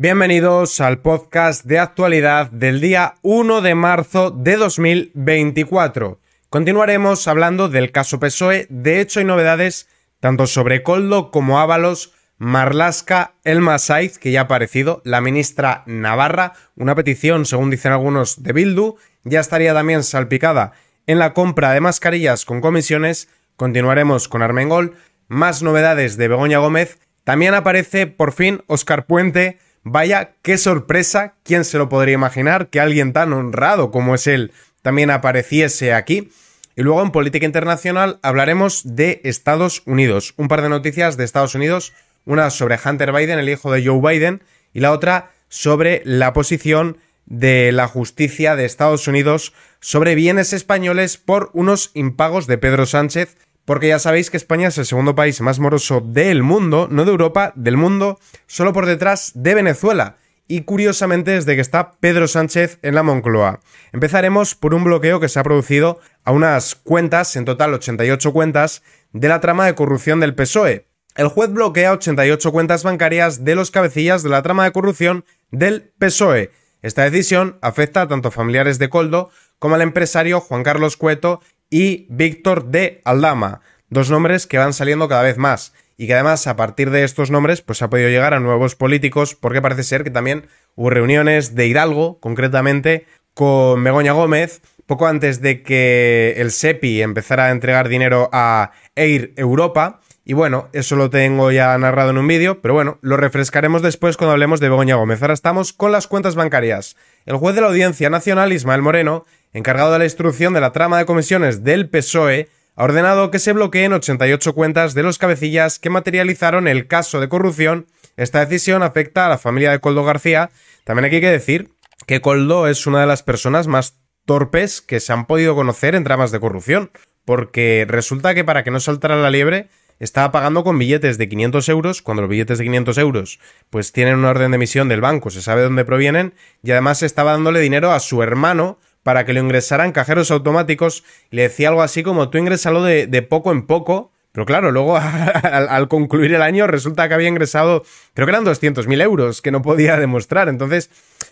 Bienvenidos al podcast de actualidad del día 1 de marzo de 2024. Continuaremos hablando del caso PSOE, de hecho hay novedades tanto sobre Coldo como Ábalos, Marlasca, Elma Saiz, que ya ha aparecido, la ministra Navarra, una petición, según dicen algunos, de Bildu, ya estaría también salpicada en la compra de mascarillas con comisiones, continuaremos con Armengol, más novedades de Begoña Gómez, también aparece por fin Oscar Puente, Vaya, qué sorpresa, ¿quién se lo podría imaginar que alguien tan honrado como es él también apareciese aquí? Y luego en política internacional hablaremos de Estados Unidos. Un par de noticias de Estados Unidos, una sobre Hunter Biden, el hijo de Joe Biden, y la otra sobre la posición de la justicia de Estados Unidos sobre bienes españoles por unos impagos de Pedro Sánchez porque ya sabéis que España es el segundo país más moroso del mundo, no de Europa, del mundo, solo por detrás de Venezuela. Y curiosamente desde que está Pedro Sánchez en la Moncloa. Empezaremos por un bloqueo que se ha producido a unas cuentas, en total 88 cuentas, de la trama de corrupción del PSOE. El juez bloquea 88 cuentas bancarias de los cabecillas de la trama de corrupción del PSOE. Esta decisión afecta a tanto familiares de Coldo como al empresario Juan Carlos Cueto y Víctor de Aldama, dos nombres que van saliendo cada vez más y que además a partir de estos nombres pues ha podido llegar a nuevos políticos porque parece ser que también hubo reuniones de Hidalgo concretamente con Begoña Gómez poco antes de que el SEPI empezara a entregar dinero a Air Europa y bueno, eso lo tengo ya narrado en un vídeo, pero bueno, lo refrescaremos después cuando hablemos de Begoña Gómez. Ahora estamos con las cuentas bancarias. El juez de la Audiencia Nacional, Ismael Moreno, encargado de la instrucción de la trama de comisiones del PSOE, ha ordenado que se bloqueen 88 cuentas de los cabecillas que materializaron el caso de corrupción. Esta decisión afecta a la familia de Coldo García. También aquí hay que decir que Coldo es una de las personas más torpes que se han podido conocer en tramas de corrupción, porque resulta que para que no saltara la liebre estaba pagando con billetes de 500 euros, cuando los billetes de 500 euros pues tienen una orden de emisión del banco, se sabe dónde provienen, y además estaba dándole dinero a su hermano para que lo ingresaran cajeros automáticos le decía algo así como tú ingresalo de, de poco en poco. Pero claro, luego al, concluir el año resulta que había ingresado, creo que eran 200.000 euros, que no podía demostrar. Entonces,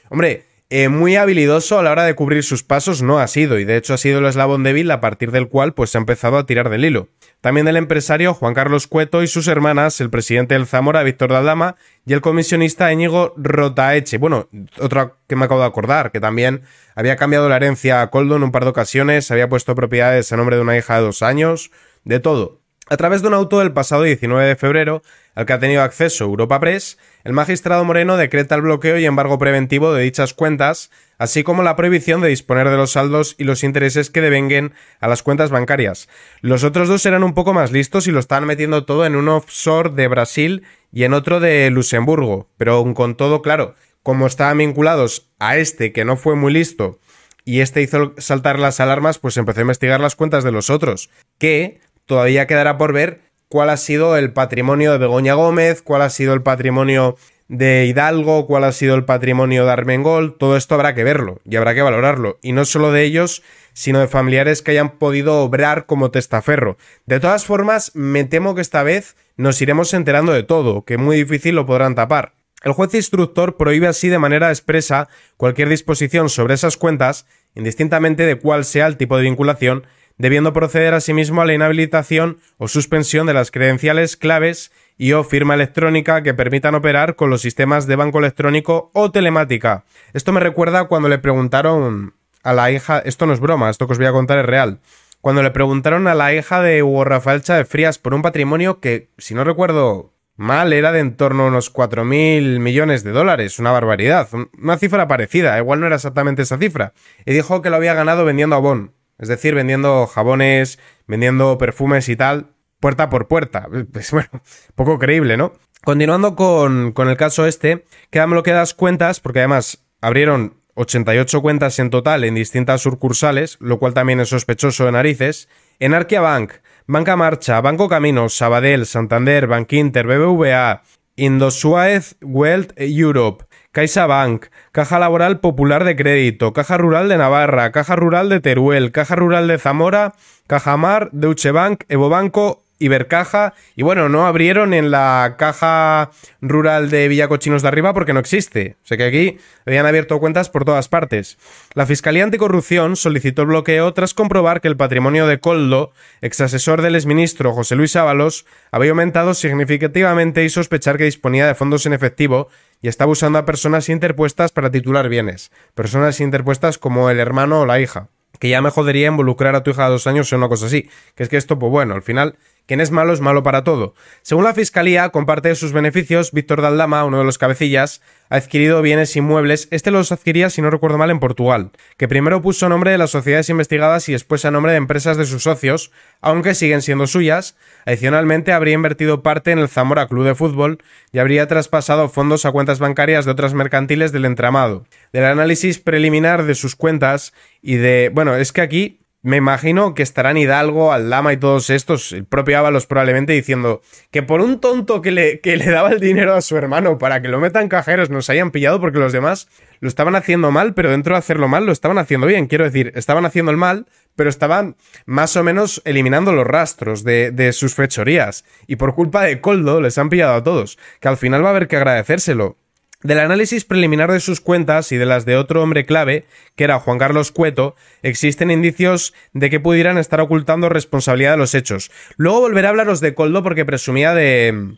hombre, eh, muy habilidoso a la hora de cubrir sus pasos no ha sido, y de hecho ha sido el eslabón débil a partir del cual pues se ha empezado a tirar del hilo. También el empresario Juan Carlos Cueto y sus hermanas, el presidente del Zamora, Víctor Daldama, y el comisionista Íñigo Rotaeche. Bueno, otra que me acabo de acordar, que también había cambiado la herencia a Coldo en un par de ocasiones, había puesto propiedades a nombre de una hija de dos años, de todo. A través de un auto del pasado 19 de febrero, al que ha tenido acceso Europa Press, el magistrado Moreno decreta el bloqueo y embargo preventivo de dichas cuentas, así como la prohibición de disponer de los saldos y los intereses que devenguen a las cuentas bancarias. Los otros dos eran un poco más listos y lo estaban metiendo todo en un offshore de Brasil y en otro de Luxemburgo, pero aún con todo claro, como estaban vinculados a este que no fue muy listo y este hizo saltar las alarmas, pues empezó a investigar las cuentas de los otros, que Todavía quedará por ver cuál ha sido el patrimonio de Begoña Gómez, cuál ha sido el patrimonio de Hidalgo, cuál ha sido el patrimonio de Armengol, todo esto habrá que verlo y habrá que valorarlo, y no solo de ellos, sino de familiares que hayan podido obrar como testaferro. De todas formas, me temo que esta vez nos iremos enterando de todo, que muy difícil lo podrán tapar. El juez instructor prohíbe así de manera expresa cualquier disposición sobre esas cuentas, indistintamente de cuál sea el tipo de vinculación debiendo proceder asimismo a la inhabilitación o suspensión de las credenciales claves y o firma electrónica que permitan operar con los sistemas de banco electrónico o telemática. Esto me recuerda cuando le preguntaron a la hija, esto no es broma, esto que os voy a contar es real. Cuando le preguntaron a la hija de Hugo Rafael Chávez Frías por un patrimonio que, si no recuerdo mal, era de en torno a unos 4.000 millones de dólares, una barbaridad, una cifra parecida, igual no era exactamente esa cifra, y dijo que lo había ganado vendiendo a Bonn. Es decir, vendiendo jabones, vendiendo perfumes y tal, puerta por puerta. Pues bueno, poco creíble, ¿no? Continuando con, el caso este, que das cuentas, porque además abrieron 88 cuentas en total en distintas sucursales, lo cual también es sospechoso de narices, en Arquia Bank, Banca Marcha, Banco Caminos, Sabadell, Santander, Inter, BBVA, Indosuáez, Welt Europe, CaixaBank, Caja Laboral Popular de Crédito, Caja Rural de Navarra, Caja Rural de Teruel, Caja Rural de Zamora, Cajamar, Deutsche Bank, Evobanco, Ibercaja y bueno, no abrieron en la caja rural de Villacochinos de arriba porque no existe. O sea que aquí habían abierto cuentas por todas partes. La Fiscalía Anticorrupción solicitó el bloqueo tras comprobar que el patrimonio de Coldo, exasesor del exministro José Luis Ábalos, había aumentado significativamente y sospechar que disponía de fondos en efectivo y estaba usando a personas interpuestas para titular bienes, personas interpuestas como el hermano o la hija, que ya me jodería involucrar a tu hija de dos años o una cosa así, que es que esto, pues bueno, al final quien es malo es malo para todo. Según la Fiscalía, con de sus beneficios, Víctor Daldama, uno de los cabecillas, ha adquirido bienes inmuebles, este los adquiría, si no recuerdo mal, en Portugal, que primero puso nombre de las sociedades investigadas y después a nombre de empresas de sus socios, aunque siguen siendo suyas. Adicionalmente, habría invertido parte en el Zamora Club de Fútbol y habría traspasado fondos a cuentas bancarias de otras mercantiles del entramado. Del análisis preliminar de sus cuentas y de... bueno, es que aquí me imagino que estarán Hidalgo, Aldama y todos estos, el propio Ábalos probablemente diciendo que por un tonto que le, le daba el dinero a su hermano para que lo metan cajeros nos hayan pillado porque los demás lo estaban haciendo mal, pero dentro de hacerlo mal lo estaban haciendo bien. Quiero decir, estaban haciendo el mal, pero estaban más o menos eliminando los rastros de, de, sus fechorías. Y por culpa de Coldo les han pillado a todos, que al final va a haber que agradecérselo. Del análisis preliminar de sus cuentas y de las de otro hombre clave, que era Juan Carlos Cueto, existen indicios de que pudieran estar ocultando responsabilidad de los hechos. Luego volveré a hablaros de Coldo porque presumía de,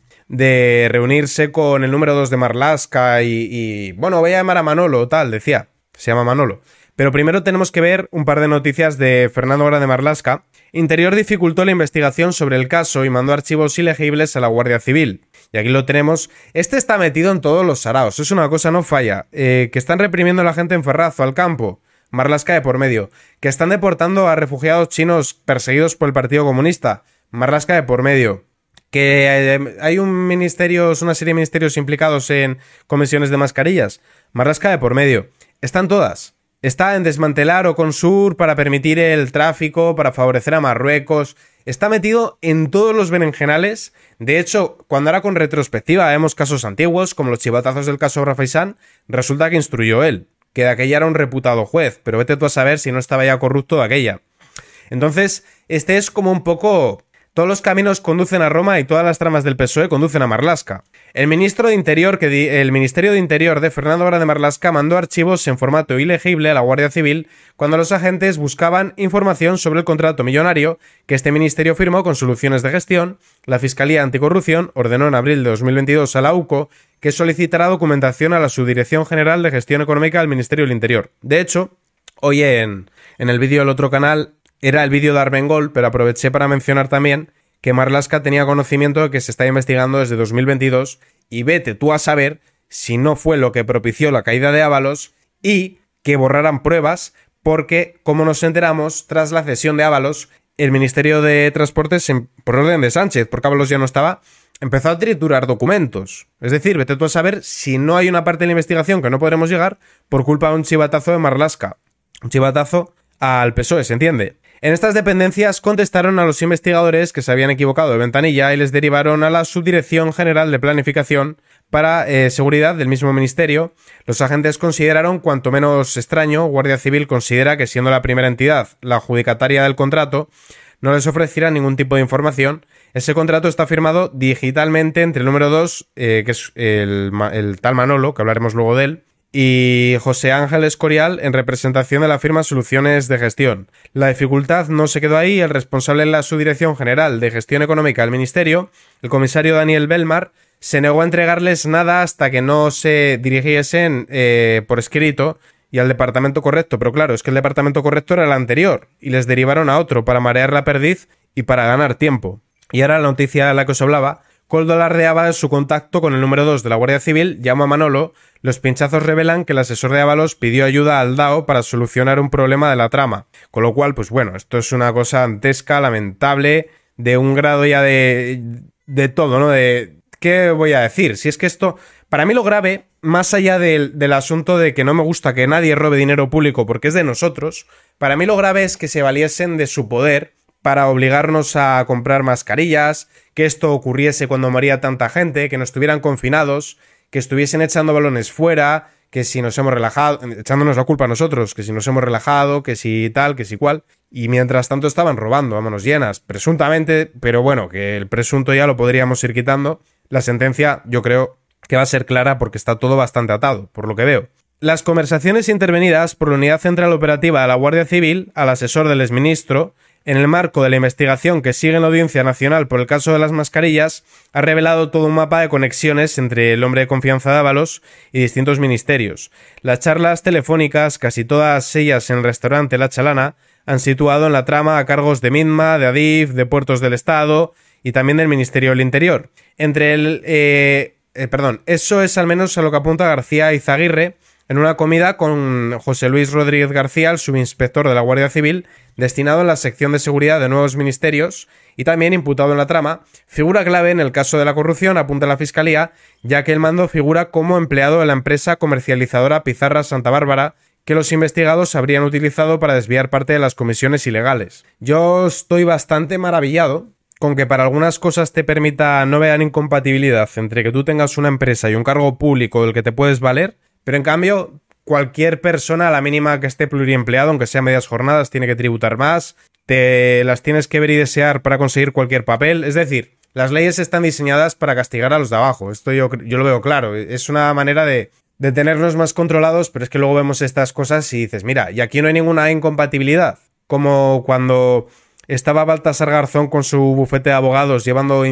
reunirse con el número 2 de Marlaska y, y, bueno, voy a llamar a Manolo, tal, decía. Se llama Manolo. Pero primero tenemos que ver un par de noticias de Fernando Grande Marlasca. Interior dificultó la investigación sobre el caso y mandó archivos ilegibles a la Guardia Civil. Y aquí lo tenemos. Este está metido en todos los saraos. Es una cosa no falla. Eh, que están reprimiendo a la gente en Ferrazo, al campo. Marlasca de por medio. Que están deportando a refugiados chinos perseguidos por el Partido Comunista. Marlasca de por medio. Que eh, hay un ministerio, una serie de ministerios implicados en comisiones de mascarillas. Marlasca de por medio. Están todas. Está en desmantelar o Oconsur para permitir el tráfico, para favorecer a Marruecos. Está metido en todos los berenjenales. De hecho, cuando ahora con retrospectiva vemos casos antiguos, como los chivatazos del caso Rafa resulta que instruyó él, que de aquella era un reputado juez, pero vete tú a saber si no estaba ya corrupto de aquella. Entonces, este es como un poco todos los caminos conducen a Roma y todas las tramas del PSOE conducen a Marlasca. El, Ministerio de Interior de Fernando ara de Marlasca mandó archivos en formato ilegible a la Guardia Civil cuando los agentes buscaban información sobre el contrato millonario que este ministerio firmó con soluciones de gestión. La Fiscalía Anticorrupción ordenó en abril de 2022 a la UCO que solicitará documentación a la Subdirección General de Gestión Económica del Ministerio del Interior. De hecho, hoy en el vídeo del otro canal era el vídeo de Armengol, pero aproveché para mencionar también que Marlaska tenía conocimiento de que se está investigando desde 2022 y vete tú a saber si no fue lo que propició la caída de Ábalos y que borraran pruebas porque, como nos enteramos, tras la cesión de Ábalos, el Ministerio de Transportes, por orden de Sánchez, porque Ábalos ya no estaba, empezó a triturar documentos. Es decir, vete tú a saber si no hay una parte de la investigación que no podremos llegar por culpa de un chivatazo de Marlaska. Un chivatazo al PSOE, ¿se entiende? En estas dependencias contestaron a los investigadores que se habían equivocado de ventanilla y les derivaron a la Subdirección General de Planificación para eh, Seguridad del mismo ministerio. Los agentes consideraron, cuanto menos extraño, Guardia Civil considera que siendo la primera entidad la adjudicataria del contrato, no les ofreciera ningún tipo de información. Ese contrato está firmado digitalmente entre el número 2, eh, que es el, el tal Manolo, que hablaremos luego de él, y José Ángel Escorial en representación de la firma Soluciones de Gestión. La dificultad no se quedó ahí, el responsable en la Subdirección General de Gestión Económica del Ministerio, el comisario Daniel Belmar, se negó a entregarles nada hasta que no se dirigiesen eh, por escrito y al departamento correcto. Pero claro, es que el departamento correcto era el anterior y les derivaron a otro para marear la perdiz y para ganar tiempo. Y ahora la noticia a la que os hablaba Coldo alardeaba de su contacto con el número 2 de la Guardia Civil, llama a Manolo. Los pinchazos revelan que el asesor de Ábalos pidió ayuda al DAO para solucionar un problema de la trama. Con lo cual, pues bueno, esto es una cosa antesca, lamentable, de un grado ya de. de todo, ¿no? De. ¿Qué voy a decir? Si es que esto. Para mí lo grave, más allá del, del asunto de que no me gusta que nadie robe dinero público porque es de nosotros, para mí lo grave es que se valiesen de su poder para obligarnos a comprar mascarillas, que esto ocurriese cuando moría tanta gente, que nos estuvieran confinados, que estuviesen echando balones fuera, que si nos hemos relajado, echándonos la culpa a nosotros, que si nos hemos relajado, que si tal, que si cual. Y mientras tanto estaban robando vámonos llenas, presuntamente, pero bueno, que el presunto ya lo podríamos ir quitando. La sentencia, yo creo que va a ser clara porque está todo bastante atado, por lo que veo. Las conversaciones intervenidas por la Unidad Central Operativa de la Guardia Civil al asesor del exministro en el marco de la investigación que sigue en la Audiencia Nacional por el caso de las mascarillas, ha revelado todo un mapa de conexiones entre el hombre de confianza de Ábalos y distintos ministerios. Las charlas telefónicas, casi todas ellas en el restaurante La Chalana, han situado en la trama a cargos de MINMA, de ADIF, de Puertos del Estado y también del Ministerio del Interior. Entre el... Eh, eh, perdón, eso es al menos a lo que apunta García Izaguirre, en una comida con José Luis Rodríguez García, el subinspector de la Guardia Civil, destinado en la sección de seguridad de nuevos ministerios y también imputado en la trama, figura clave en el caso de la corrupción, apunta la Fiscalía, ya que el mando figura como empleado de la empresa comercializadora Pizarra Santa Bárbara, que los investigados habrían utilizado para desviar parte de las comisiones ilegales. Yo estoy bastante maravillado con que para algunas cosas te permita no vean incompatibilidad entre que tú tengas una empresa y un cargo público del que te puedes valer, pero en cambio, cualquier persona, a la mínima que esté pluriempleado, aunque sea medias jornadas, tiene que tributar más, te las tienes que ver y desear para conseguir cualquier papel. Es decir, las leyes están diseñadas para castigar a los de abajo. Esto yo, yo lo veo claro. Es una manera de, de tenernos más controlados, pero es que luego vemos estas cosas y dices, mira, y aquí no hay ninguna incompatibilidad. Como cuando estaba Baltasar Garzón con su bufete de abogados llevando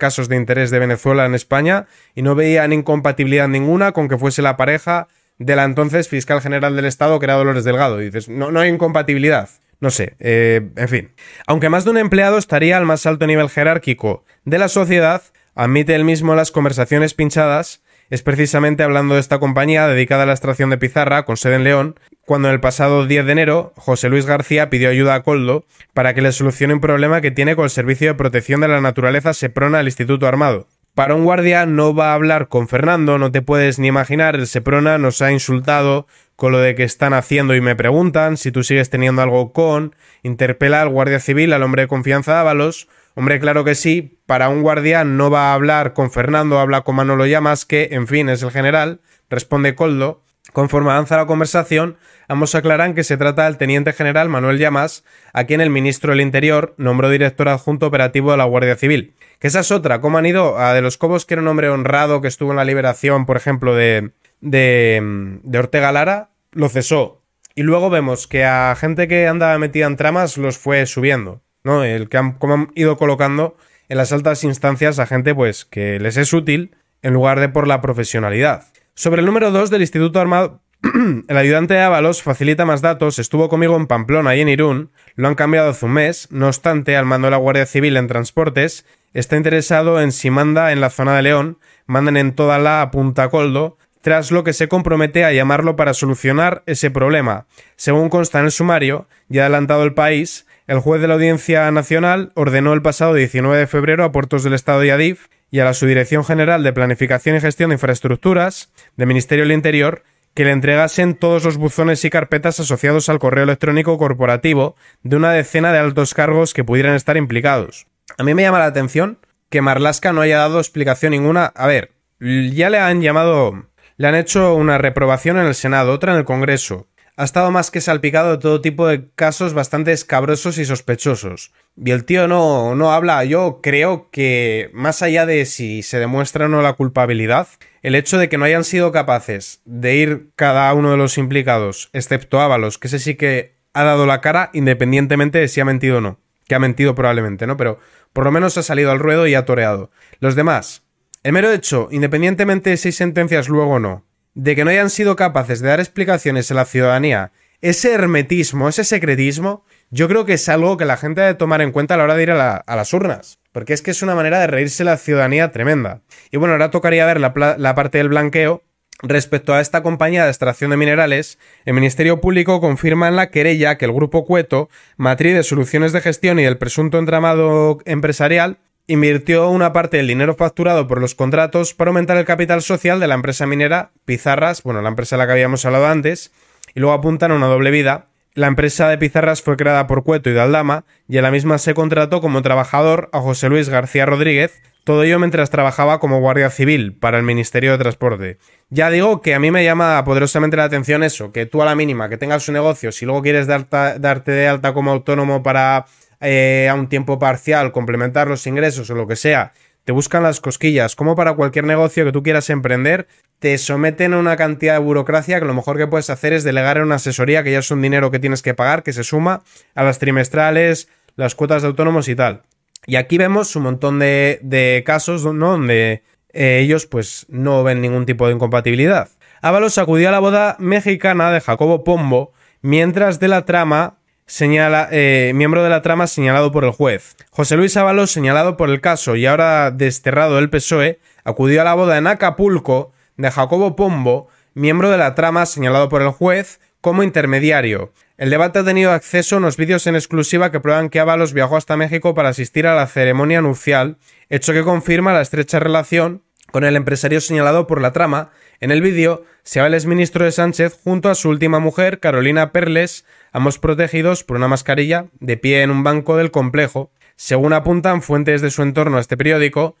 casos de interés de Venezuela en España y no veían incompatibilidad ninguna con que fuese la pareja de la entonces fiscal general del Estado, que era Dolores Delgado. Y dices, no, no hay incompatibilidad. No sé, eh, en fin. Aunque más de un empleado estaría al más alto nivel jerárquico de la sociedad, admite él mismo las conversaciones pinchadas es precisamente hablando de esta compañía dedicada a la extracción de pizarra, con sede en León, cuando en el pasado 10 de enero José Luis García pidió ayuda a Coldo para que le solucione un problema que tiene con el Servicio de Protección de la Naturaleza Seprona del Instituto Armado. Para un guardia no va a hablar con Fernando, no te puedes ni imaginar, el Seprona nos ha insultado con lo de que están haciendo y me preguntan si tú sigues teniendo algo con, interpela al guardia civil, al hombre de confianza Ábalos, Hombre, claro que sí, para un guardián no va a hablar con Fernando, habla con Manolo Llamas, que, en fin, es el general, responde Coldo. Conforme avanza la conversación, ambos aclaran que se trata del teniente general Manuel Llamas, a quien el ministro del Interior nombró director adjunto operativo de la Guardia Civil. Que esa es otra, ¿cómo han ido? A De los Cobos, que era un hombre honrado que estuvo en la liberación, por ejemplo, de, de, de Ortega Lara, lo cesó. Y luego vemos que a gente que andaba metida en tramas los fue subiendo. ¿no? El que han, ido colocando en las altas instancias a gente pues que les es útil en lugar de por la profesionalidad. Sobre el número 2 del Instituto Armado, el ayudante de Ábalos facilita más datos, estuvo conmigo en Pamplona y en Irún, lo han cambiado hace un mes, no obstante, al mando de la Guardia Civil en Transportes, está interesado en si manda en la zona de León, mandan en toda la Punta Coldo, tras lo que se compromete a llamarlo para solucionar ese problema. Según consta en el sumario, y adelantado el país, el juez de la Audiencia Nacional ordenó el pasado 19 de febrero a Puertos del Estado y a y a la Subdirección General de Planificación y Gestión de Infraestructuras del Ministerio del Interior que le entregasen todos los buzones y carpetas asociados al correo electrónico corporativo de una decena de altos cargos que pudieran estar implicados. A mí me llama la atención que Marlaska no haya dado explicación ninguna. A ver, ya le han llamado, le han hecho una reprobación en el Senado, otra en el Congreso, ha estado más que salpicado de todo tipo de casos bastante escabrosos y sospechosos. Y el tío no, no habla, yo creo que más allá de si se demuestra o no la culpabilidad, el hecho de que no hayan sido capaces de ir cada uno de los implicados, excepto Ábalos, que ese sí que ha dado la cara independientemente de si ha mentido o no, que ha mentido probablemente, ¿no? Pero por lo menos ha salido al ruedo y ha toreado. Los demás, el mero hecho, independientemente de si hay sentencias luego o no, de que no hayan sido capaces de dar explicaciones a la ciudadanía, ese hermetismo, ese secretismo, yo creo que es algo que la gente debe tomar en cuenta a la hora de ir a, las urnas. Porque es que es una manera de reírse la ciudadanía tremenda. Y bueno, ahora tocaría ver la, la parte del blanqueo, Respecto a esta compañía de extracción de minerales, el Ministerio Público confirma en la querella que el grupo Cueto, matriz de soluciones de gestión y el presunto entramado empresarial, invirtió una parte del dinero facturado por los contratos para aumentar el capital social de la empresa minera Pizarras, bueno, la empresa de la que habíamos hablado antes, y luego apuntan a una doble vida. La empresa de Pizarras fue creada por Cueto y Daldama, y a la misma se contrató como trabajador a José Luis García Rodríguez, todo ello mientras trabajaba como guardia civil para el Ministerio de Transporte. Ya digo que a mí me llama poderosamente la atención eso, que tú a la mínima que tengas un negocio, si luego quieres darte de alta como autónomo para eh, a un tiempo parcial, complementar los ingresos o lo que sea, te buscan las cosquillas. Como para cualquier negocio que tú quieras emprender, te someten a una cantidad de burocracia que lo mejor que puedes hacer es delegar en una asesoría, que ya es un dinero que tienes que pagar, que se suma a las trimestrales, las cuotas de autónomos y tal. Y aquí vemos un montón de, casos donde eh, ellos pues no ven ningún tipo de incompatibilidad. Ábalos acudió a la boda mexicana de Jacobo Pombo, mientras de la trama señala, eh, miembro de la trama señalado por el juez. José Luis Ábalos, señalado por el caso y ahora desterrado del PSOE, acudió a la boda en Acapulco de Jacobo Pombo, miembro de la trama señalado por el juez, como intermediario. El debate ha tenido acceso a unos vídeos en exclusiva que prueban que Ábalos viajó hasta México para asistir a la ceremonia nupcial, hecho que confirma la estrecha relación con el empresario señalado por la trama, en el vídeo se ve al exministro de Sánchez junto a su última mujer, Carolina Perles, ambos protegidos por una mascarilla, de pie en un banco del complejo. Según apuntan fuentes de su entorno a este periódico,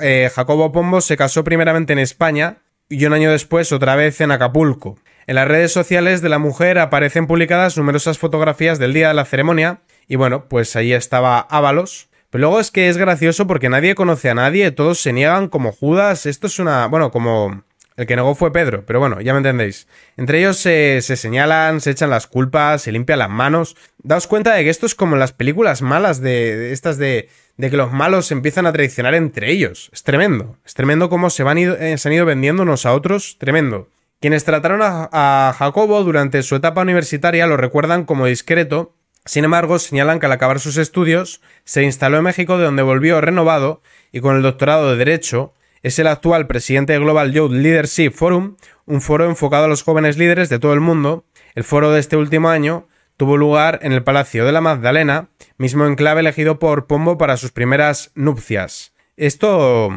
eh, Jacobo Pombo se casó primeramente en España y un año después otra vez en Acapulco. En las redes sociales de la mujer aparecen publicadas numerosas fotografías del día de la ceremonia y bueno, pues ahí estaba Ábalos, pero luego es que es gracioso porque nadie conoce a nadie, todos se niegan como Judas, esto es una, bueno, como el que negó fue Pedro, pero bueno, ya me entendéis. Entre ellos se, señalan, se echan las culpas, se limpian las manos. Daos cuenta de que esto es como en las películas malas de, estas de, que los malos se empiezan a traicionar entre ellos. Es tremendo. Es tremendo cómo se, van eh, han ido vendiendo unos a otros. Tremendo. Quienes trataron a, a Jacobo durante su etapa universitaria lo recuerdan como discreto sin embargo, señalan que al acabar sus estudios se instaló en México de donde volvió renovado y con el doctorado de Derecho, es el actual presidente de Global Youth Leadership Forum, un foro enfocado a los jóvenes líderes de todo el mundo. El foro de este último año tuvo lugar en el Palacio de la Magdalena, mismo enclave elegido por Pombo para sus primeras nupcias. Esto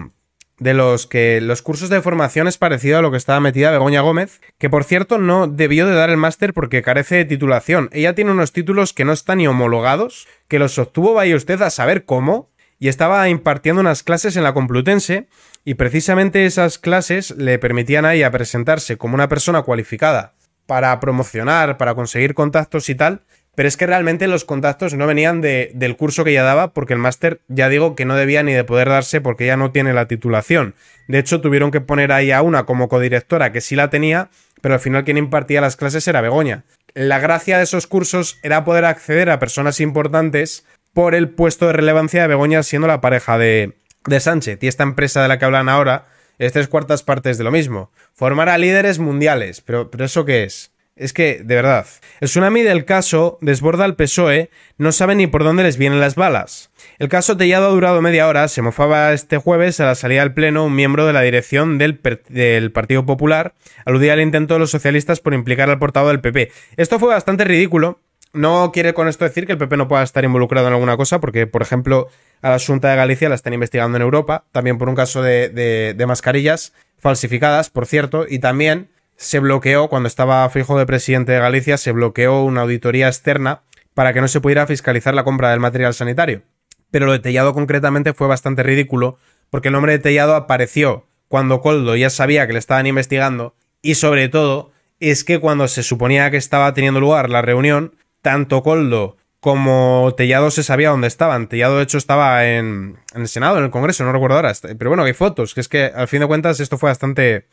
de los que los cursos de formación es parecido a lo que estaba metida Begoña Gómez, que por cierto no debió de dar el máster porque carece de titulación. Ella tiene unos títulos que no están ni homologados, que los obtuvo vaya usted a saber cómo, y estaba impartiendo unas clases en la Complutense y precisamente esas clases le permitían a ella presentarse como una persona cualificada para promocionar, para conseguir contactos y tal, pero es que realmente los contactos no venían del curso que ella daba, porque el máster, ya digo, que no debía ni de poder darse porque ella no tiene la titulación. De hecho, tuvieron que poner ahí a una como codirectora que sí la tenía, pero al final quien impartía las clases era Begoña. La gracia de esos cursos era poder acceder a personas importantes por el puesto de relevancia de Begoña siendo la pareja de, de Sánchez. Y esta empresa de la que hablan ahora es tres cuartas partes de lo mismo. Formar a líderes mundiales. Pero, pero ¿eso qué es? Es que, de verdad, el tsunami del caso desborda al PSOE, no sabe ni por dónde les vienen las balas. El caso Tellado ha durado media hora, se mofaba este jueves a la salida del Pleno un miembro de la dirección del, del Partido Popular, aludía al intento de los socialistas por implicar al portavoz del PP. Esto fue bastante ridículo, no quiere con esto decir que el PP no pueda estar involucrado en alguna cosa, porque, por ejemplo, a la asunta de Galicia la están investigando en Europa, también por un caso de, de, mascarillas falsificadas, por cierto, y también se bloqueó, cuando estaba Fijo de presidente de Galicia, se bloqueó una auditoría externa para que no se pudiera fiscalizar la compra del material sanitario. Pero lo de Tellado concretamente fue bastante ridículo, porque el nombre de Tellado apareció cuando Coldo ya sabía que le estaban investigando, y sobre todo es que cuando se suponía que estaba teniendo lugar la reunión, tanto Coldo como Tellado se sabía dónde estaban. Tellado, de hecho, estaba en, el Senado, en el Congreso, no recuerdo ahora. Este, pero bueno, hay fotos, que es que al fin de cuentas esto fue bastante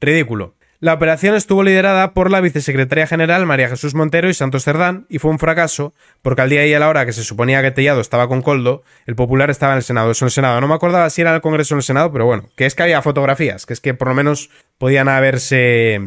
ridículo. La operación estuvo liderada por la vicesecretaria general María Jesús Montero y Santos Cerdán y fue un fracaso porque al día y a la hora que se suponía que Tellado estaba con Coldo, el popular estaba en el Senado. Eso en el Senado. No me acordaba si era en el Congreso o en el Senado, pero bueno, que es que había fotografías, que es que por lo menos podían haberse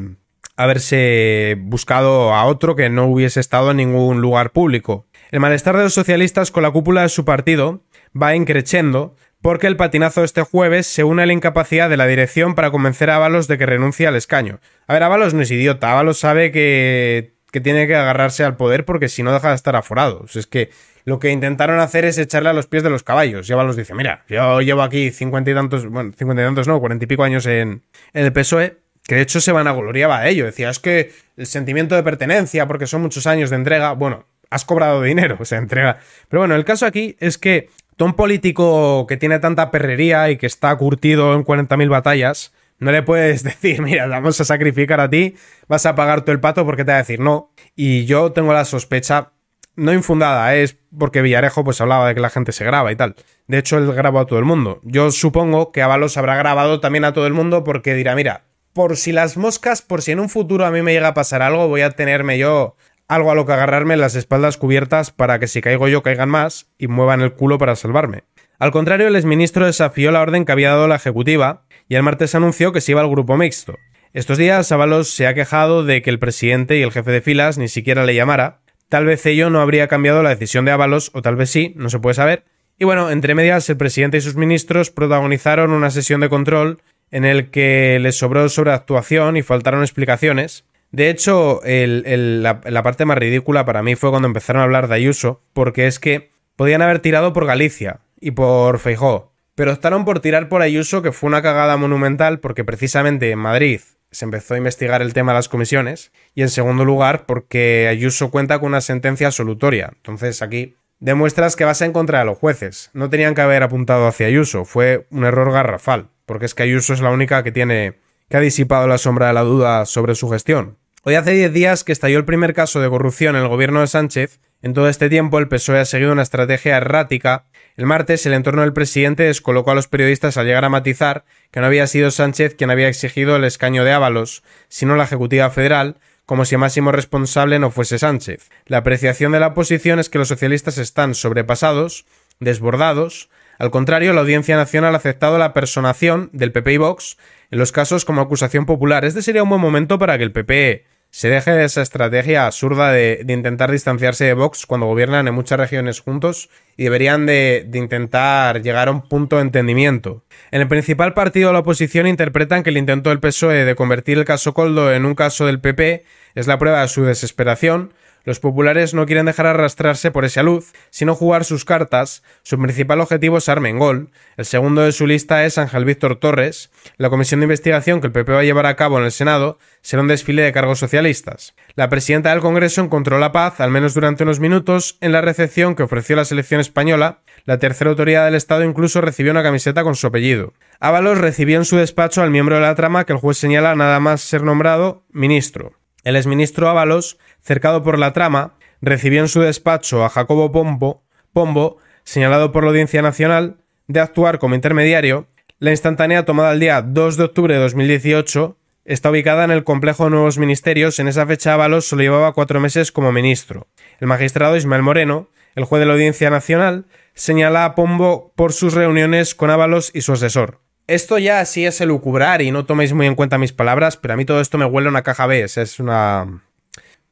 haberse buscado a otro que no hubiese estado en ningún lugar público. El malestar de los socialistas con la cúpula de su partido va encrechendo porque el patinazo de este jueves se une a la incapacidad de la dirección para convencer a Ábalos de que renuncie al escaño. A ver, Ábalos no es idiota, Ábalos sabe que, tiene que agarrarse al poder porque si no deja de estar aforado. es que lo que intentaron hacer es echarle a los pies de los caballos. Y Ábalos dice, mira, yo llevo aquí cincuenta y tantos, bueno, cincuenta y tantos no, cuarenta y pico años en, en el PSOE que de hecho se van a gloriaba a ello. Decía, es que el sentimiento de pertenencia, porque son muchos años de entrega, bueno, has cobrado dinero, o sea, entrega. Pero bueno, el caso aquí es que un político que tiene tanta perrería y que está curtido en 40.000 batallas, no le puedes decir, mira, vamos a sacrificar a ti, vas a pagar todo el pato porque te va a decir no. Y yo tengo la sospecha, no infundada, ¿eh? es porque Villarejo pues hablaba de que la gente se graba y tal. De hecho, él grabó a todo el mundo. Yo supongo que Avalos habrá grabado también a todo el mundo porque dirá, mira, por si las moscas, por si en un futuro a mí me llega a pasar algo, voy a tenerme yo algo a lo que agarrarme las espaldas cubiertas para que si caigo yo caigan más y muevan el culo para salvarme. Al contrario, el exministro desafió la orden que había dado la ejecutiva y el martes anunció que se iba al grupo mixto. Estos días, Ábalos se ha quejado de que el presidente y el jefe de filas ni siquiera le llamara. Tal vez ello no habría cambiado la decisión de Ábalos, o tal vez sí, no se puede saber. Y bueno, entre medias, el presidente y sus ministros protagonizaron una sesión de control en el que les sobró sobreactuación y faltaron explicaciones. De hecho, la, parte más ridícula para mí fue cuando empezaron a hablar de Ayuso, porque es que podían haber tirado por Galicia y por Feijó, pero optaron por tirar por Ayuso, que fue una cagada monumental, porque precisamente en Madrid se empezó a investigar el tema de las comisiones, y en segundo lugar, porque Ayuso cuenta con una sentencia absolutoria. Entonces aquí demuestras que vas a contra a los jueces. No tenían que haber apuntado hacia Ayuso, fue un error garrafal porque es que Ayuso es la única que tiene que ha disipado la sombra de la duda sobre su gestión. Hoy hace 10 días que estalló el primer caso de corrupción en el gobierno de Sánchez. En todo este tiempo el PSOE ha seguido una estrategia errática. El martes el entorno del presidente descolocó a los periodistas al llegar a matizar que no había sido Sánchez quien había exigido el escaño de Ábalos, sino la Ejecutiva Federal, como si el máximo responsable no fuese Sánchez. La apreciación de la oposición es que los socialistas están sobrepasados, desbordados, al contrario, la Audiencia Nacional ha aceptado la personación del PP y Vox en los casos como acusación popular. Este sería un buen momento para que el PP e se deje de esa estrategia absurda de, intentar distanciarse de Vox cuando gobiernan en muchas regiones juntos y deberían de, de, intentar llegar a un punto de entendimiento. En el principal partido de la oposición interpretan que el intento del PSOE de convertir el caso Coldo en un caso del PP e es la prueba de su desesperación los populares no quieren dejar arrastrarse por esa luz, sino jugar sus cartas. Su principal objetivo es Armengol, el segundo de su lista es Ángel Víctor Torres. La comisión de investigación que el PP va a llevar a cabo en el Senado será un desfile de cargos socialistas. La presidenta del Congreso encontró la paz, al menos durante unos minutos, en la recepción que ofreció la selección española. La tercera autoridad del Estado incluso recibió una camiseta con su apellido. Ábalos recibió en su despacho al miembro de la trama que el juez señala nada más ser nombrado ministro. El exministro Ábalos cercado por la trama, recibió en su despacho a Jacobo Pombo, Pombo, señalado por la Audiencia Nacional, de actuar como intermediario, la instantánea tomada el día 2 de octubre de 2018 está ubicada en el complejo de Nuevos Ministerios. En esa fecha Ábalos solo llevaba cuatro meses como ministro. El magistrado Ismael Moreno, el juez de la Audiencia Nacional, señala a Pombo por sus reuniones con Ábalos y su asesor. Esto ya sí es elucubrar y no toméis muy en cuenta mis palabras, pero a mí todo esto me huele una caja B, es una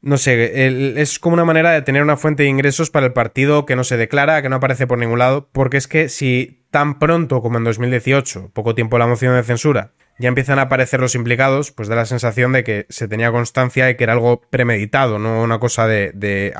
no sé, es como una manera de tener una fuente de ingresos para el partido que no se declara, que no aparece por ningún lado, porque es que si tan pronto como en 2018, poco tiempo la moción de censura, ya empiezan a aparecer los implicados, pues da la sensación de que se tenía constancia de que era algo premeditado, no una cosa de, de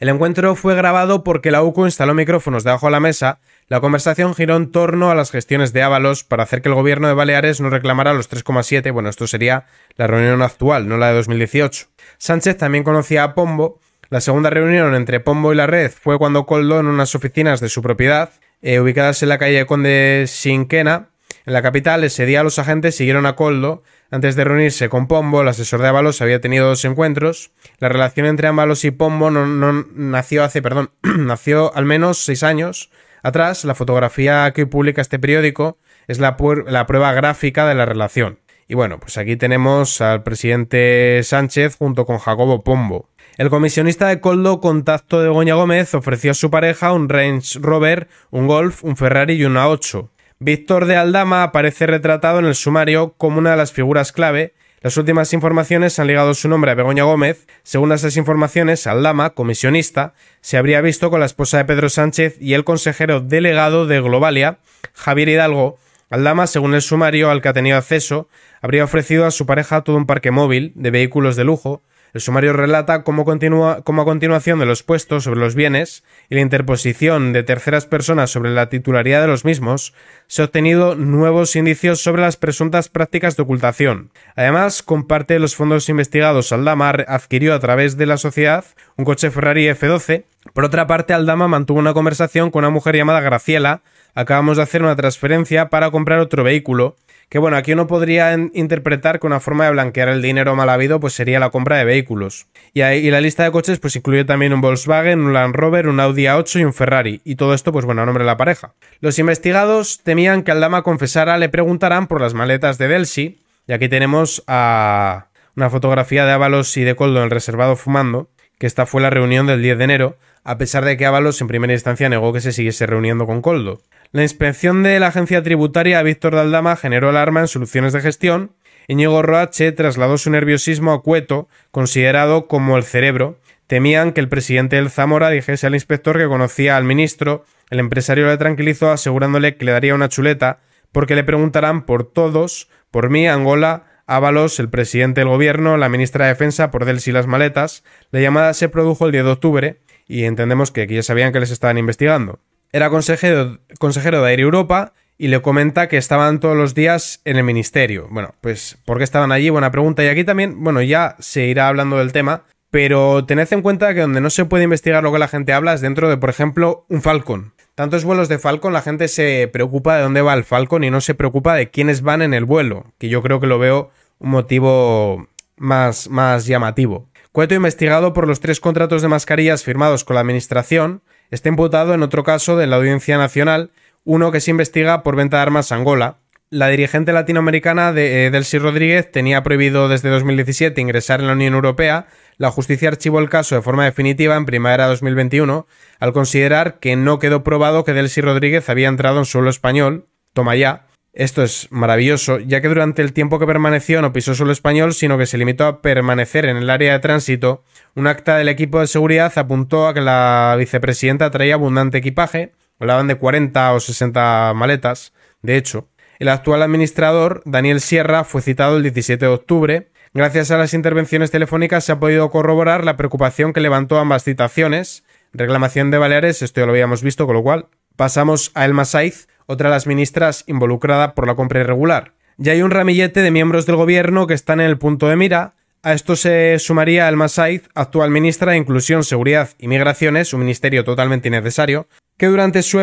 El encuentro fue grabado porque la UCO instaló micrófonos debajo de la mesa la conversación giró en torno a las gestiones de Ábalos para hacer que el gobierno de Baleares no reclamara los 3,7, bueno, esto sería la reunión actual, no la de 2018. Sánchez también conocía a Pombo. La segunda reunión entre Pombo y la red fue cuando Coldo, en unas oficinas de su propiedad, eh, ubicadas en la calle Conde Sinquena, en la capital, ese día los agentes siguieron a Coldo. Antes de reunirse con Pombo, el asesor de Ábalos había tenido dos encuentros. La relación entre Ábalos y Pombo nació hace, perdón, nació al menos seis años, Atrás, la fotografía que publica este periódico es la, prueba gráfica de la relación. Y bueno, pues aquí tenemos al presidente Sánchez junto con Jacobo Pombo. El comisionista de Coldo Contacto de Goña Gómez ofreció a su pareja un Range Rover, un Golf, un Ferrari y una 8. Víctor de Aldama aparece retratado en el sumario como una de las figuras clave las últimas informaciones han ligado su nombre a Begoña Gómez. Según esas informaciones, Aldama, comisionista, se habría visto con la esposa de Pedro Sánchez y el consejero delegado de Globalia, Javier Hidalgo. Aldama, según el sumario al que ha tenido acceso, habría ofrecido a su pareja todo un parque móvil de vehículos de lujo, el sumario relata cómo, a continuación de los puestos sobre los bienes y la interposición de terceras personas sobre la titularidad de los mismos, se han obtenido nuevos indicios sobre las presuntas prácticas de ocultación. Además, con parte de los fondos investigados Aldama adquirió a través de la sociedad un coche Ferrari F12. Por otra parte, Aldama mantuvo una conversación con una mujer llamada Graciela. Acabamos de hacer una transferencia para comprar otro vehículo que bueno, aquí uno podría interpretar que una forma de blanquear el dinero mal habido pues sería la compra de vehículos. Y, ahí, la lista de coches pues incluye también un Volkswagen, un Land Rover, un Audi A8 y un Ferrari. Y todo esto pues bueno, a nombre de la pareja. Los investigados temían que al dama confesara le preguntarán por las maletas de Delcy. Y aquí tenemos a una fotografía de Ábalos y de Coldo en el reservado fumando, que esta fue la reunión del 10 de enero, a pesar de que Ábalos en primera instancia negó que se siguiese reuniendo con Coldo. La inspección de la agencia tributaria Víctor Daldama generó alarma en soluciones de gestión. Íñigo Roache trasladó su nerviosismo a Cueto, considerado como el cerebro. Temían que el presidente del Zamora dijese al inspector que conocía al ministro. El empresario le tranquilizó asegurándole que le daría una chuleta, porque le preguntarán por todos, por mí, Angola, Ábalos, el presidente del gobierno, la ministra de Defensa, por Delsi las maletas. La llamada se produjo el 10 de octubre y entendemos que aquí ya sabían que les estaban investigando era consejero, consejero de Aire Europa y le comenta que estaban todos los días en el ministerio. Bueno, pues ¿por qué estaban allí? Buena pregunta. Y aquí también, bueno, ya se irá hablando del tema, pero tened en cuenta que donde no se puede investigar lo que la gente habla es dentro de, por ejemplo, un Falcon. Tantos vuelos de Falcon, la gente se preocupa de dónde va el Falcon y no se preocupa de quiénes van en el vuelo, que yo creo que lo veo un motivo más, más llamativo. Cueto investigado por los tres contratos de mascarillas firmados con la administración, está imputado en otro caso de la Audiencia Nacional, uno que se investiga por venta de armas a Angola. La dirigente latinoamericana de eh, Delcy Rodríguez tenía prohibido desde 2017 ingresar en la Unión Europea. La justicia archivó el caso de forma definitiva en primavera de 2021 al considerar que no quedó probado que Delcy Rodríguez había entrado en suelo español, toma ya, esto es maravilloso, ya que durante el tiempo que permaneció no pisó solo español, sino que se limitó a permanecer en el área de tránsito. Un acta del equipo de seguridad apuntó a que la vicepresidenta traía abundante equipaje, hablaban de 40 o 60 maletas, de hecho. El actual administrador, Daniel Sierra, fue citado el 17 de octubre. Gracias a las intervenciones telefónicas se ha podido corroborar la preocupación que levantó ambas citaciones. Reclamación de Baleares, esto ya lo habíamos visto, con lo cual pasamos a El Saiz, otra de las ministras involucrada por la compra irregular. Ya hay un ramillete de miembros del gobierno que están en el punto de mira. A esto se sumaría el Said, actual ministra de Inclusión, Seguridad y Migraciones, un ministerio totalmente innecesario, que durante su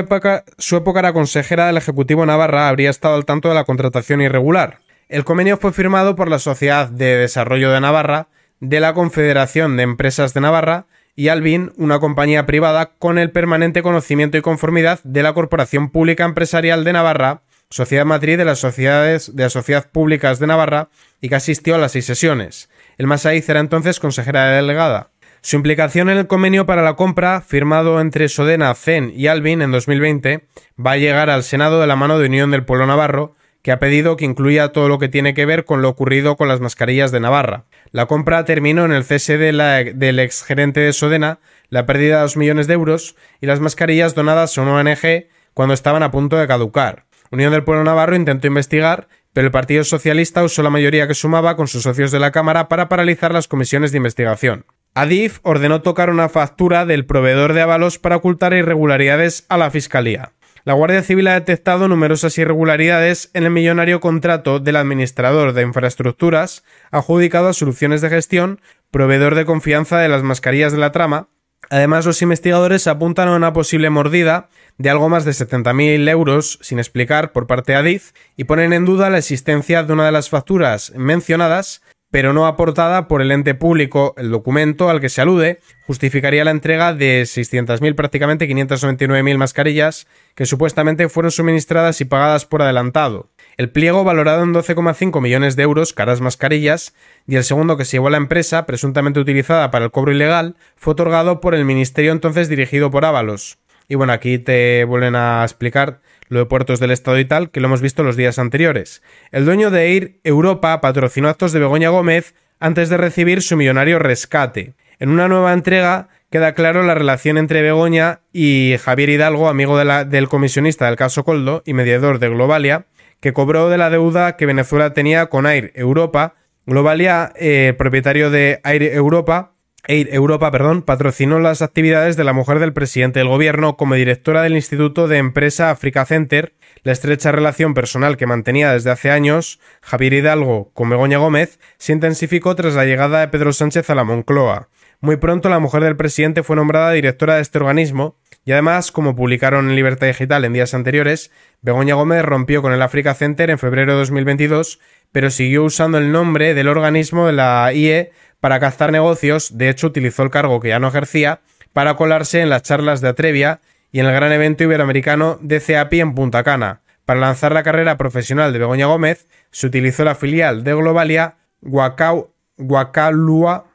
su época era consejera del Ejecutivo Navarra, habría estado al tanto de la contratación irregular. El convenio fue firmado por la Sociedad de Desarrollo de Navarra, de la Confederación de Empresas de Navarra y Alvin, una compañía privada con el permanente conocimiento y conformidad de la Corporación Pública Empresarial de Navarra, sociedad matriz de las sociedades de la públicas de Navarra y que asistió a las seis sesiones. El Masaiz era entonces consejera delegada. Su implicación en el convenio para la compra, firmado entre Sodena, CEN y Alvin en 2020, va a llegar al Senado de la mano de Unión del Pueblo Navarro, que ha pedido que incluya todo lo que tiene que ver con lo ocurrido con las mascarillas de Navarra. La compra terminó en el cese del exgerente de Sodena, la pérdida de 2 millones de euros y las mascarillas donadas a un ONG cuando estaban a punto de caducar. Unión del Pueblo Navarro intentó investigar, pero el Partido Socialista usó la mayoría que sumaba con sus socios de la Cámara para paralizar las comisiones de investigación. Adif ordenó tocar una factura del proveedor de avalos para ocultar irregularidades a la Fiscalía. La Guardia Civil ha detectado numerosas irregularidades en el millonario contrato del administrador de infraestructuras adjudicado a soluciones de gestión, proveedor de confianza de las mascarillas de la trama. Además, los investigadores apuntan a una posible mordida de algo más de 70.000 euros sin explicar por parte de Adif y ponen en duda la existencia de una de las facturas mencionadas pero no aportada por el ente público, el documento al que se alude justificaría la entrega de 600.000, prácticamente 599.000 mascarillas que supuestamente fueron suministradas y pagadas por adelantado. El pliego valorado en 12,5 millones de euros, caras mascarillas, y el segundo que se llevó a la empresa, presuntamente utilizada para el cobro ilegal, fue otorgado por el ministerio entonces dirigido por Ábalos. Y bueno, aquí te vuelven a explicar lo de puertos del Estado y tal, que lo hemos visto los días anteriores. El dueño de Air Europa patrocinó actos de Begoña Gómez antes de recibir su millonario rescate. En una nueva entrega queda claro la relación entre Begoña y Javier Hidalgo, amigo de la, del comisionista del caso Coldo y mediador de Globalia, que cobró de la deuda que Venezuela tenía con Air Europa. Globalia, eh, propietario de Air Europa, Europa perdón, patrocinó las actividades de la mujer del presidente del gobierno como directora del Instituto de Empresa Africa Center. La estrecha relación personal que mantenía desde hace años Javier Hidalgo con Begoña Gómez se intensificó tras la llegada de Pedro Sánchez a la Moncloa. Muy pronto la mujer del presidente fue nombrada directora de este organismo y además, como publicaron en Libertad Digital en días anteriores, Begoña Gómez rompió con el Africa Center en febrero de 2022, pero siguió usando el nombre del organismo de la IE para cazar negocios, de hecho utilizó el cargo que ya no ejercía para colarse en las charlas de Atrevia y en el gran evento iberoamericano de CEAPI en Punta Cana. Para lanzar la carrera profesional de Begoña Gómez, se utilizó la filial de Globalia, Guacau, Guacalua,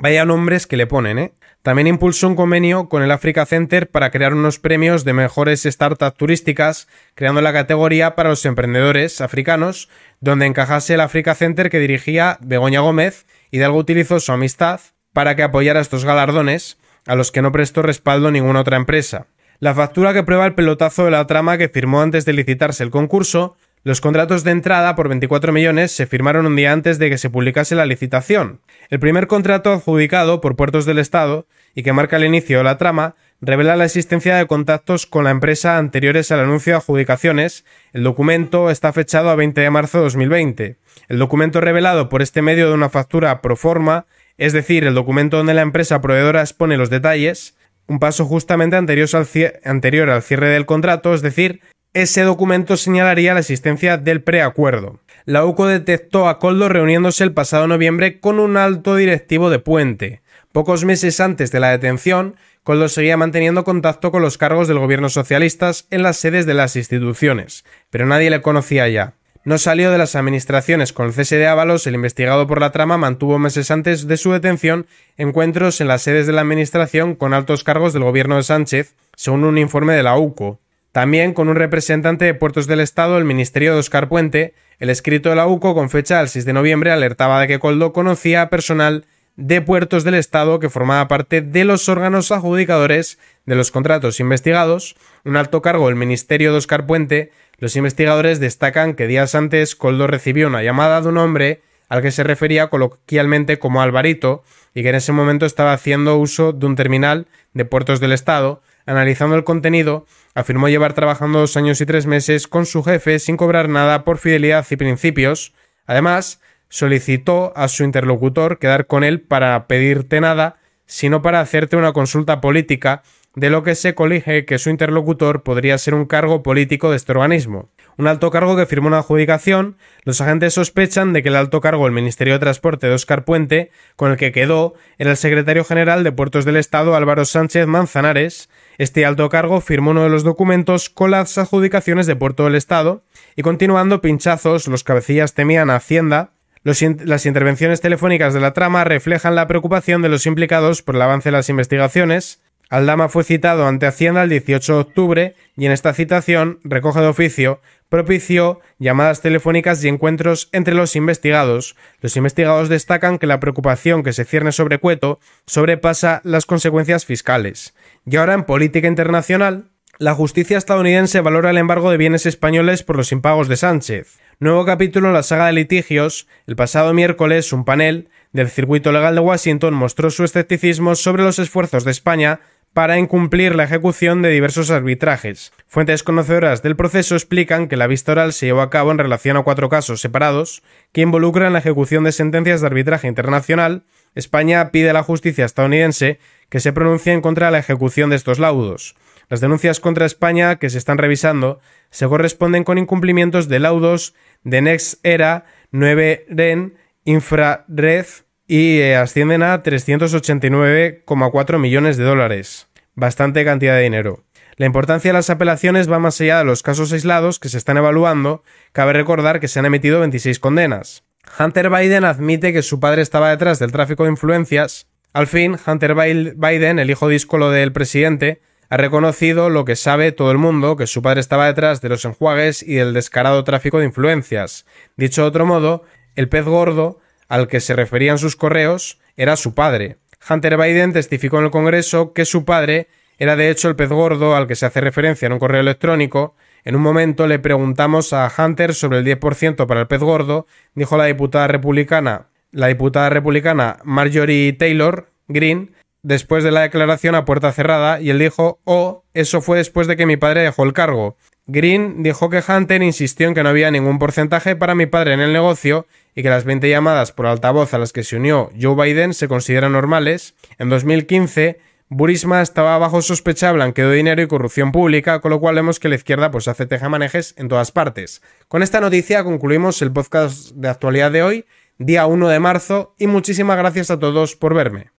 vaya nombres que le ponen, ¿eh? También impulsó un convenio con el Africa Center para crear unos premios de mejores startups turísticas, creando la categoría para los emprendedores africanos, donde encajase el Africa Center que dirigía Begoña Gómez Hidalgo utilizó su amistad para que apoyara estos galardones, a los que no prestó respaldo ninguna otra empresa. La factura que prueba el pelotazo de la trama que firmó antes de licitarse el concurso, los contratos de entrada por 24 millones se firmaron un día antes de que se publicase la licitación. El primer contrato adjudicado por Puertos del Estado, y que marca el inicio de la trama, revela la existencia de contactos con la empresa anteriores al anuncio de adjudicaciones. El documento está fechado a 20 de marzo de 2020. El documento revelado por este medio de una factura pro forma, es decir, el documento donde la empresa proveedora expone los detalles, un paso justamente anterior al, anterior al cierre del contrato, es decir, ese documento señalaría la existencia del preacuerdo. La UCO detectó a Coldo reuniéndose el pasado noviembre con un alto directivo de Puente. Pocos meses antes de la detención, Coldo seguía manteniendo contacto con los cargos del gobierno socialista en las sedes de las instituciones, pero nadie le conocía ya. No salió de las administraciones con el cese de Ábalos, el investigado por la trama mantuvo meses antes de su detención encuentros en las sedes de la administración con altos cargos del gobierno de Sánchez, según un informe de la UCO. También con un representante de Puertos del Estado, el Ministerio de Oscar Puente, el escrito de la UCO con fecha del 6 de noviembre alertaba de que Coldo conocía personal de Puertos del Estado que formaba parte de los órganos adjudicadores de los contratos investigados, un alto cargo el Ministerio de Oscar Puente, los investigadores destacan que días antes Coldo recibió una llamada de un hombre al que se refería coloquialmente como Alvarito y que en ese momento estaba haciendo uso de un terminal de puertos del Estado. Analizando el contenido, afirmó llevar trabajando dos años y tres meses con su jefe sin cobrar nada por fidelidad y principios. Además, solicitó a su interlocutor quedar con él para pedirte nada, sino para hacerte una consulta política de lo que se colige que su interlocutor podría ser un cargo político de este organismo. Un alto cargo que firmó una adjudicación, los agentes sospechan de que el alto cargo del Ministerio de Transporte de Oscar Puente, con el que quedó, era el secretario general de Puertos del Estado Álvaro Sánchez Manzanares. Este alto cargo firmó uno de los documentos con las adjudicaciones de Puerto del Estado, y continuando pinchazos, los cabecillas temían a Hacienda las intervenciones telefónicas de la trama reflejan la preocupación de los implicados por el avance de las investigaciones, Aldama fue citado ante Hacienda el 18 de octubre y en esta citación, recoge de oficio, propició llamadas telefónicas y encuentros entre los investigados. Los investigados destacan que la preocupación que se cierne sobre Cueto sobrepasa las consecuencias fiscales. Y ahora en política internacional, la justicia estadounidense valora el embargo de bienes españoles por los impagos de Sánchez. Nuevo capítulo en la saga de litigios. El pasado miércoles, un panel del circuito legal de Washington mostró su escepticismo sobre los esfuerzos de España para incumplir la ejecución de diversos arbitrajes. Fuentes conocedoras del proceso explican que la vista oral se llevó a cabo en relación a cuatro casos separados que involucran la ejecución de sentencias de arbitraje internacional. España pide a la justicia estadounidense que se pronuncie en contra de la ejecución de estos laudos. Las denuncias contra España que se están revisando se corresponden con incumplimientos de laudos de Next Era, 9 REN, Infrared, y eh, ascienden a 389,4 millones de dólares. Bastante cantidad de dinero. La importancia de las apelaciones va más allá de los casos aislados que se están evaluando. Cabe recordar que se han emitido 26 condenas. Hunter Biden admite que su padre estaba detrás del tráfico de influencias. Al fin, Hunter Biden, el hijo díscolo del presidente, ha reconocido lo que sabe todo el mundo, que su padre estaba detrás de los enjuagues y del descarado tráfico de influencias. Dicho de otro modo, el pez gordo al que se referían sus correos era su padre. Hunter Biden testificó en el Congreso que su padre era de hecho el pez gordo al que se hace referencia en un correo electrónico. En un momento le preguntamos a Hunter sobre el 10% para el pez gordo, dijo la diputada republicana, la diputada republicana Marjorie Taylor Green, después de la declaración a puerta cerrada, y él dijo, oh, eso fue después de que mi padre dejó el cargo. Green dijo que Hunter insistió en que no había ningún porcentaje para mi padre en el negocio y que las 20 llamadas por altavoz a las que se unió Joe Biden se consideran normales. En 2015, Burisma estaba bajo sospecha de blanqueo de dinero y corrupción pública, con lo cual vemos que la izquierda pues hace tejamanejes en todas partes. Con esta noticia concluimos el podcast de actualidad de hoy, día 1 de marzo, y muchísimas gracias a todos por verme.